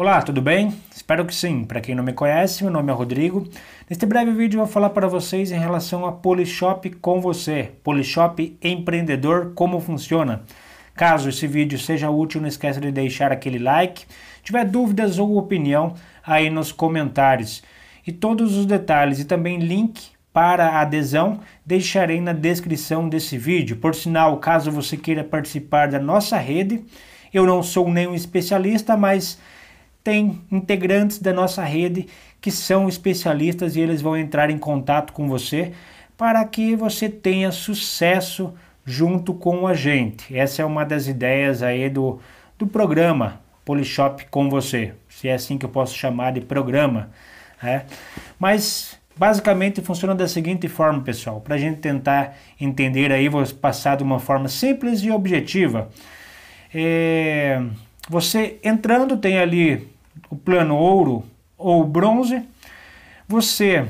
Olá, tudo bem? Espero que sim. Para quem não me conhece, meu nome é Rodrigo. Neste breve vídeo eu vou falar para vocês em relação a Polishop com você, Polishop empreendedor, como funciona. Caso esse vídeo seja útil, não esqueça de deixar aquele like. Se tiver dúvidas ou opinião aí nos comentários. E todos os detalhes e também link para adesão deixarei na descrição desse vídeo. Por sinal, caso você queira participar da nossa rede, eu não sou nenhum especialista, mas tem integrantes da nossa rede que são especialistas e eles vão entrar em contato com você para que você tenha sucesso junto com a gente. Essa é uma das ideias aí do, do programa Polishop com você, se é assim que eu posso chamar de programa. Né? Mas basicamente funciona da seguinte forma, pessoal, para a gente tentar entender aí, vou passar de uma forma simples e objetiva. É, você entrando tem ali o plano ouro ou bronze. Você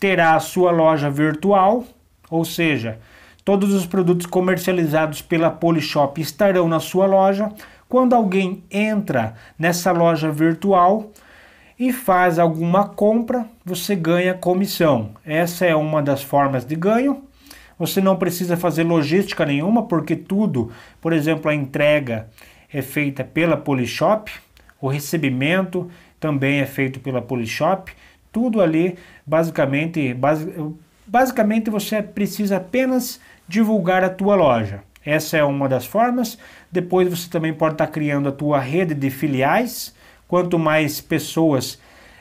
terá a sua loja virtual, ou seja, todos os produtos comercializados pela Polishop estarão na sua loja. Quando alguém entra nessa loja virtual e faz alguma compra, você ganha comissão. Essa é uma das formas de ganho. Você não precisa fazer logística nenhuma, porque tudo, por exemplo, a entrega é feita pela Polishop, o recebimento também é feito pela Polishop, tudo ali basicamente, basicamente você precisa apenas divulgar a tua loja. Essa é uma das formas. Depois você também pode estar criando a tua rede de filiais. Quanto mais pessoas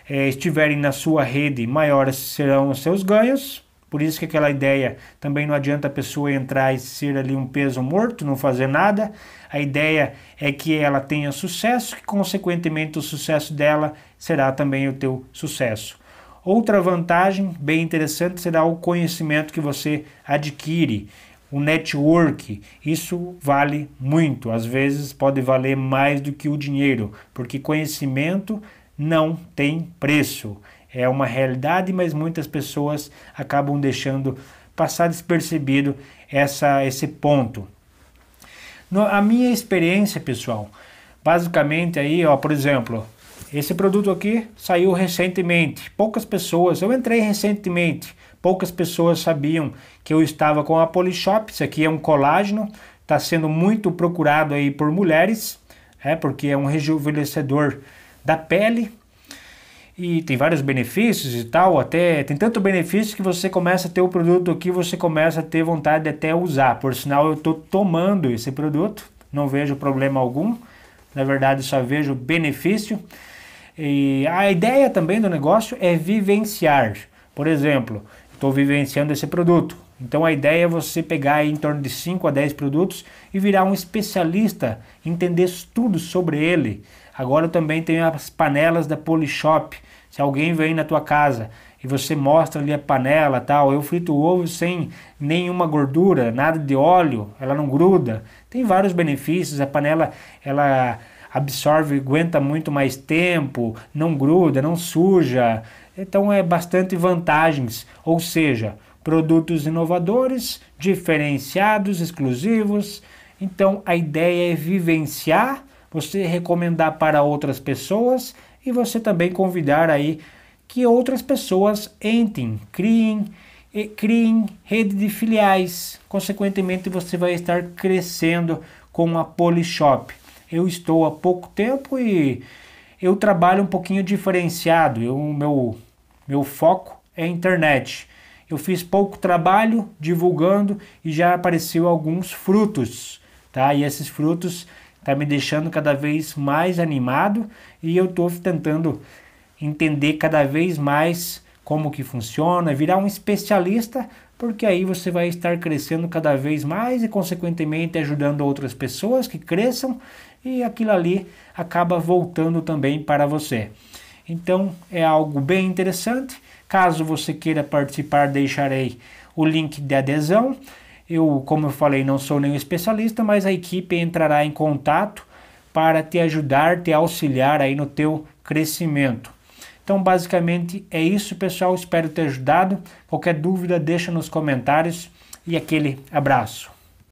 é, estiverem na sua rede, maiores serão os seus ganhos. Por isso que aquela ideia também não adianta a pessoa entrar e ser ali um peso morto, não fazer nada. A ideia é que ela tenha sucesso, que consequentemente o sucesso dela será também o teu sucesso. Outra vantagem bem interessante será o conhecimento que você adquire, o network. Isso vale muito, às vezes pode valer mais do que o dinheiro, porque conhecimento não tem preço é uma realidade, mas muitas pessoas acabam deixando passar despercebido essa, esse ponto. No, a minha experiência, pessoal, basicamente aí, ó, por exemplo, esse produto aqui saiu recentemente. Poucas pessoas, eu entrei recentemente, poucas pessoas sabiam que eu estava com a Polishop. Isso aqui é um colágeno, está sendo muito procurado aí por mulheres, é porque é um rejuvenescedor da pele, e tem vários benefícios e tal, até tem tanto benefício que você começa a ter o produto aqui, você começa a ter vontade de até usar. Por sinal, eu estou tomando esse produto, não vejo problema algum, na verdade só vejo benefício. E a ideia também do negócio é vivenciar. Por exemplo, estou vivenciando esse produto. Então a ideia é você pegar em torno de 5 a 10 produtos e virar um especialista, entender tudo sobre ele. Agora eu também tenho as panelas da Polishop, se alguém vem na tua casa e você mostra ali a panela tal, eu frito o ovo sem nenhuma gordura, nada de óleo, ela não gruda. Tem vários benefícios, a panela ela absorve, aguenta muito mais tempo, não gruda, não suja. Então é bastante vantagens, ou seja, produtos inovadores, diferenciados, exclusivos. Então a ideia é vivenciar, você recomendar para outras pessoas e você também convidar aí que outras pessoas entrem, criem, criem rede de filiais. Consequentemente, você vai estar crescendo com a Polishop. Eu estou há pouco tempo e eu trabalho um pouquinho diferenciado. Eu, meu, meu foco é internet. Eu fiz pouco trabalho divulgando e já apareceu alguns frutos, tá? E esses frutos está me deixando cada vez mais animado e eu estou tentando entender cada vez mais como que funciona, virar um especialista, porque aí você vai estar crescendo cada vez mais e consequentemente ajudando outras pessoas que cresçam e aquilo ali acaba voltando também para você. Então é algo bem interessante. Caso você queira participar, deixarei o link de adesão. Eu, como eu falei, não sou nenhum especialista, mas a equipe entrará em contato para te ajudar, te auxiliar aí no teu crescimento. Então, basicamente é isso, pessoal. Espero ter ajudado. Qualquer dúvida, deixa nos comentários e aquele abraço.